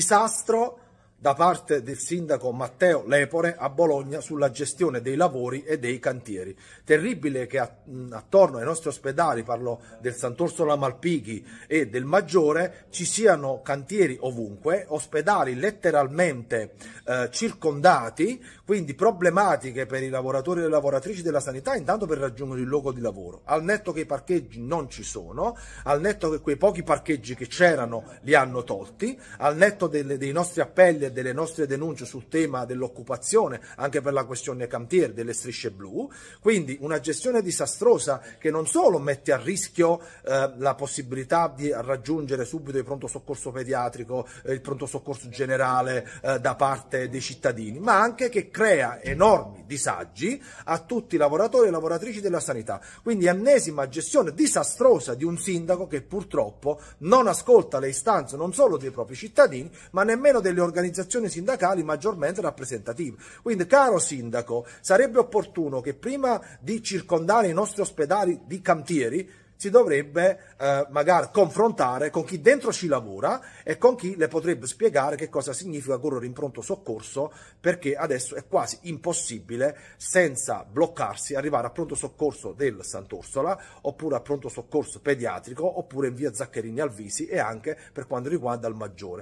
disastro da parte del sindaco Matteo Lepore a Bologna sulla gestione dei lavori e dei cantieri. Terribile che attorno ai nostri ospedali, parlo del Sant'Orsola Malpighi e del Maggiore, ci siano cantieri ovunque, ospedali letteralmente eh, circondati, quindi problematiche per i lavoratori e le lavoratrici della sanità intanto per raggiungere il luogo di lavoro. Al netto che i parcheggi non ci sono, al netto che quei pochi parcheggi che c'erano li hanno tolti, al netto delle, dei nostri appelli de, delle nostre denunce sul tema dell'occupazione, anche per la questione cantier delle strisce blu, quindi una gestione disastrosa che non solo mette a rischio eh, la possibilità di raggiungere subito il pronto soccorso pediatrico, eh, il pronto soccorso generale eh, da parte dei cittadini, ma anche che crea enormi disagi a tutti i lavoratori e lavoratrici della sanità. Quindi ennesima gestione disastrosa di un sindaco che purtroppo non ascolta le istanze non solo dei propri cittadini, ma nemmeno delle organizzazioni organizzazioni sindacali maggiormente rappresentative. Quindi, caro sindaco, sarebbe opportuno che prima di circondare i nostri ospedali di cantieri, si dovrebbe eh, magari confrontare con chi dentro ci lavora e con chi le potrebbe spiegare che cosa significa correre in pronto soccorso, perché adesso è quasi impossibile senza bloccarsi arrivare a pronto soccorso del Sant'Orsola oppure a pronto soccorso pediatrico oppure in via Zaccherini Alvisi e anche per quanto riguarda il maggiore.